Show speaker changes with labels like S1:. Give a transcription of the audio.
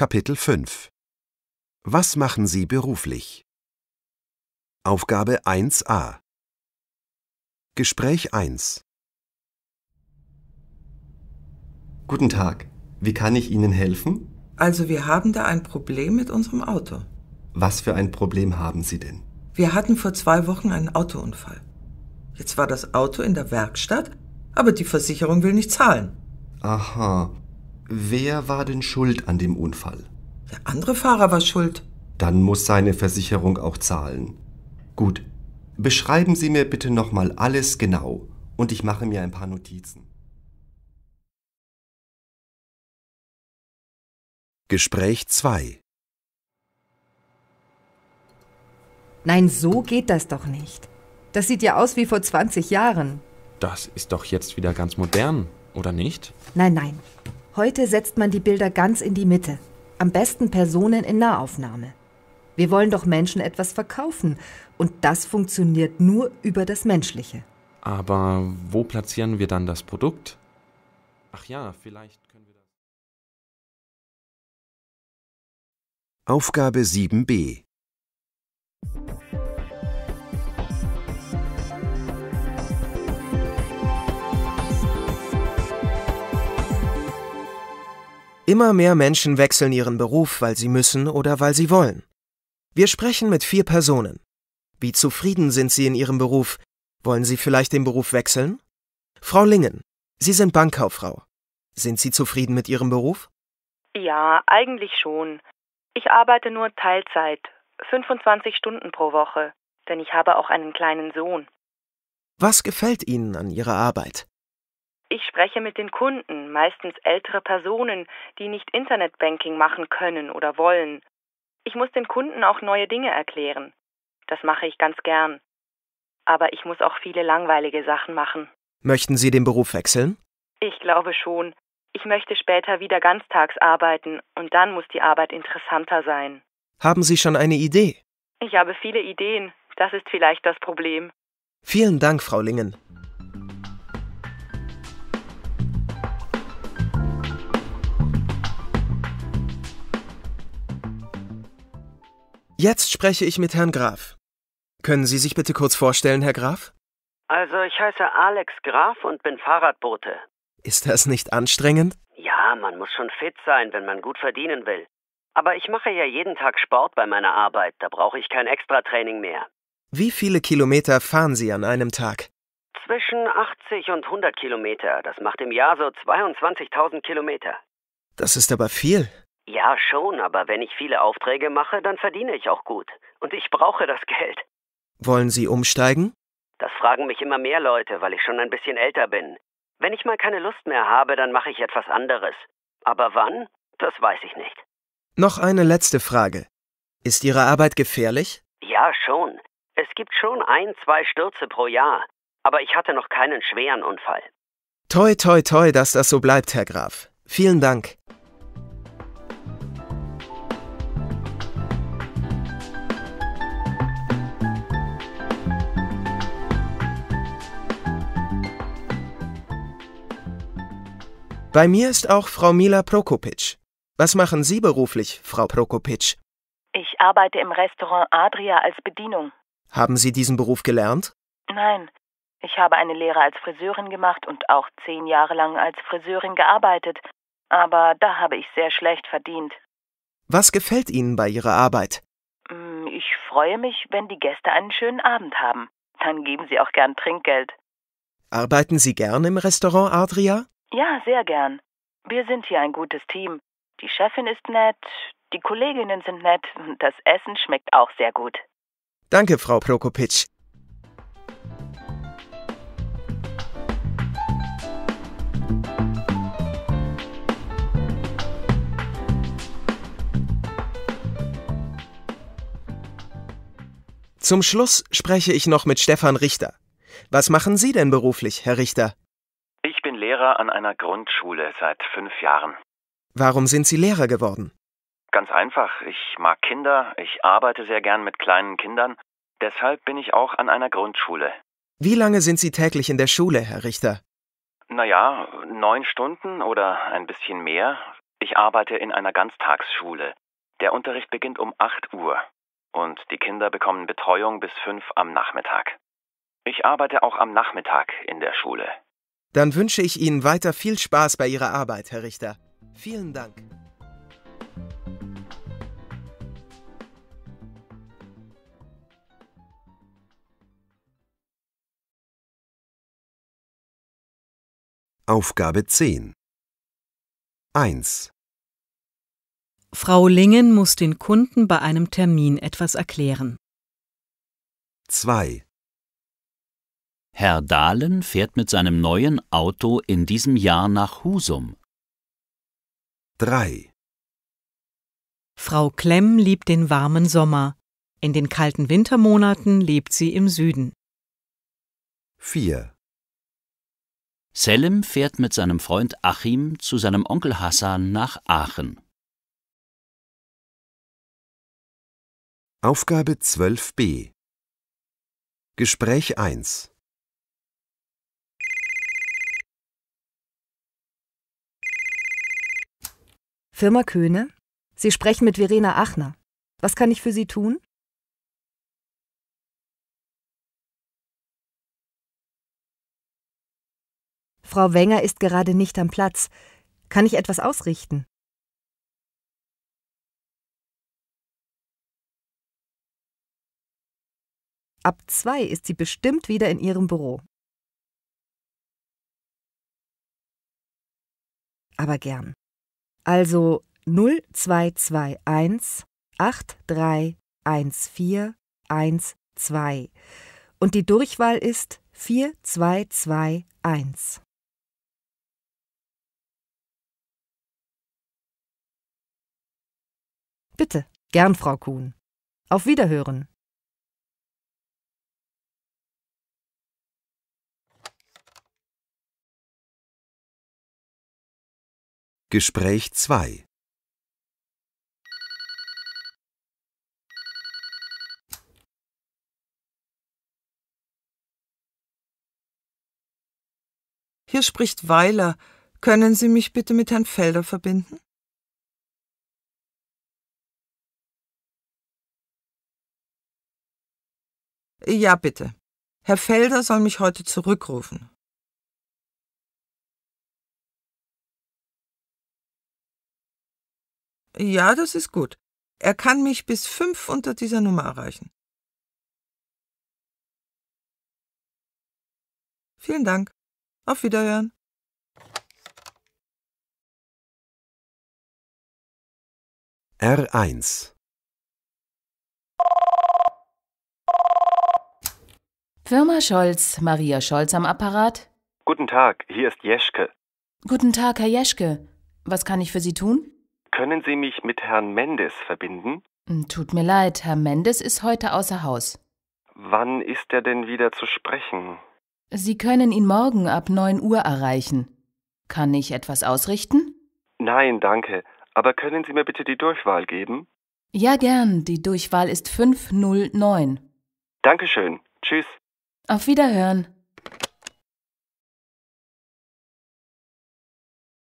S1: Kapitel 5 Was machen Sie beruflich? Aufgabe 1a Gespräch 1 Guten Tag, wie kann ich Ihnen helfen?
S2: Also wir haben da ein Problem mit unserem Auto.
S1: Was für ein Problem haben Sie denn? Wir hatten vor zwei Wochen einen Autounfall. Jetzt war das Auto in der Werkstatt, aber die Versicherung will nicht zahlen. Aha, Wer war denn schuld an dem Unfall? Der andere Fahrer war schuld. Dann muss seine Versicherung auch zahlen. Gut. Beschreiben Sie mir bitte nochmal alles genau und ich mache mir ein paar Notizen. Gespräch 2
S2: Nein, so geht das doch nicht. Das sieht ja aus wie vor 20 Jahren.
S1: Das ist doch jetzt wieder ganz modern, oder nicht?
S2: Nein, nein. Heute setzt man die Bilder ganz in die Mitte. Am besten Personen in Nahaufnahme. Wir wollen doch Menschen etwas verkaufen. Und das funktioniert nur über das Menschliche.
S1: Aber wo platzieren wir dann das Produkt? Ach ja, vielleicht können wir das. Aufgabe 7b Immer mehr Menschen wechseln ihren Beruf, weil sie müssen oder weil sie wollen. Wir sprechen mit vier Personen. Wie zufrieden sind sie in ihrem Beruf? Wollen sie vielleicht den Beruf wechseln? Frau Lingen, Sie sind Bankkauffrau. Sind Sie zufrieden mit Ihrem Beruf?
S2: Ja, eigentlich schon. Ich arbeite nur Teilzeit, 25 Stunden pro Woche, denn ich habe auch einen kleinen Sohn.
S1: Was gefällt Ihnen an Ihrer Arbeit?
S2: Ich spreche mit den Kunden, meistens ältere Personen, die nicht Internetbanking machen können oder wollen. Ich muss den Kunden auch neue Dinge erklären. Das mache ich ganz gern. Aber ich muss auch viele langweilige Sachen machen.
S1: Möchten Sie den Beruf wechseln?
S2: Ich glaube schon. Ich möchte später wieder ganztags arbeiten und dann muss die Arbeit interessanter sein.
S1: Haben Sie schon eine Idee?
S2: Ich habe viele Ideen. Das ist vielleicht das Problem.
S1: Vielen Dank, Frau Lingen. Jetzt spreche ich mit Herrn Graf. Können Sie sich bitte kurz vorstellen, Herr Graf? Also, ich heiße Alex Graf und bin Fahrradbote. Ist das nicht anstrengend? Ja, man muss schon fit sein, wenn man gut verdienen will. Aber ich mache ja jeden Tag Sport bei meiner Arbeit, da brauche ich kein Extratraining mehr. Wie viele Kilometer fahren Sie an einem Tag? Zwischen 80 und 100 Kilometer. Das macht im Jahr so 22.000 Kilometer. Das ist aber viel. Ja, schon, aber wenn ich viele Aufträge mache, dann verdiene ich auch gut. Und ich brauche das Geld. Wollen Sie umsteigen? Das fragen mich immer mehr Leute, weil ich schon ein bisschen älter bin. Wenn ich mal keine Lust mehr habe, dann mache ich etwas anderes. Aber wann? Das weiß ich nicht. Noch eine letzte Frage. Ist Ihre Arbeit gefährlich? Ja, schon. Es gibt schon ein, zwei Stürze pro Jahr. Aber ich hatte noch keinen schweren Unfall. Toi, toi, toi, dass das so bleibt, Herr Graf. Vielen Dank. Bei mir ist auch Frau Mila Prokopitsch. Was machen Sie beruflich, Frau Prokopitsch?
S3: Ich arbeite im Restaurant Adria als Bedienung.
S1: Haben Sie diesen Beruf gelernt?
S3: Nein. Ich habe eine Lehre als Friseurin gemacht und auch zehn Jahre lang als Friseurin gearbeitet. Aber da habe ich sehr schlecht verdient.
S1: Was gefällt Ihnen bei Ihrer Arbeit?
S3: Mm, ich freue mich, wenn die Gäste einen schönen Abend haben. Dann geben sie auch gern Trinkgeld.
S1: Arbeiten Sie gern im Restaurant Adria?
S3: Ja, sehr gern. Wir sind hier ein gutes Team. Die Chefin ist nett, die Kolleginnen sind nett und das Essen schmeckt auch sehr gut.
S1: Danke, Frau Prokopitsch. Zum Schluss spreche ich noch mit Stefan Richter. Was machen Sie denn beruflich, Herr Richter? Lehrer an einer Grundschule seit fünf Jahren. Warum sind Sie Lehrer geworden? Ganz einfach. Ich mag Kinder, ich arbeite sehr gern mit kleinen Kindern. Deshalb bin ich auch an einer Grundschule. Wie lange sind Sie täglich in der Schule, Herr Richter? Naja, neun Stunden oder ein bisschen mehr. Ich arbeite in einer Ganztagsschule. Der Unterricht beginnt um 8 Uhr und die Kinder bekommen Betreuung bis 5 am Nachmittag. Ich arbeite auch am Nachmittag in der Schule. Dann wünsche ich Ihnen weiter viel Spaß bei Ihrer Arbeit, Herr Richter. Vielen Dank.
S2: Aufgabe 10 1 Frau Lingen muss den Kunden bei einem Termin etwas erklären.
S3: 2 Herr Dahlen fährt mit seinem neuen Auto in diesem Jahr nach Husum. 3.
S2: Frau Klemm liebt den warmen Sommer. In den kalten Wintermonaten lebt sie im Süden.
S3: 4. Selim fährt mit seinem Freund Achim zu seinem Onkel Hassan nach Aachen.
S1: Aufgabe 12b Gespräch 1
S2: Firma Köhne? Sie sprechen mit Verena Achner. Was kann ich für Sie tun? Frau Wenger ist gerade nicht am Platz. Kann ich etwas ausrichten? Ab zwei ist sie bestimmt wieder in ihrem Büro. Aber gern. Also 0221 831412 und die Durchwahl ist 4221. Bitte, gern, Frau Kuhn. Auf Wiederhören. Gespräch 2 Hier spricht Weiler. Können Sie mich bitte mit Herrn Felder verbinden? Ja, bitte. Herr Felder soll mich heute zurückrufen. Ja, das ist gut. Er kann mich bis fünf unter dieser Nummer erreichen. Vielen Dank. Auf Wiederhören. R1
S3: Firma Scholz, Maria Scholz am Apparat.
S1: Guten Tag, hier ist Jeschke.
S3: Guten Tag, Herr Jeschke. Was kann ich für Sie tun?
S1: Können Sie mich mit Herrn Mendes verbinden?
S3: Hm, tut mir leid, Herr Mendes ist heute außer Haus.
S1: Wann ist er denn wieder zu sprechen?
S3: Sie können ihn morgen ab 9 Uhr erreichen. Kann ich etwas ausrichten?
S1: Nein, danke. Aber können Sie mir bitte die Durchwahl geben?
S3: Ja, gern. Die Durchwahl ist 509.
S2: Dankeschön. Tschüss.
S3: Auf Wiederhören.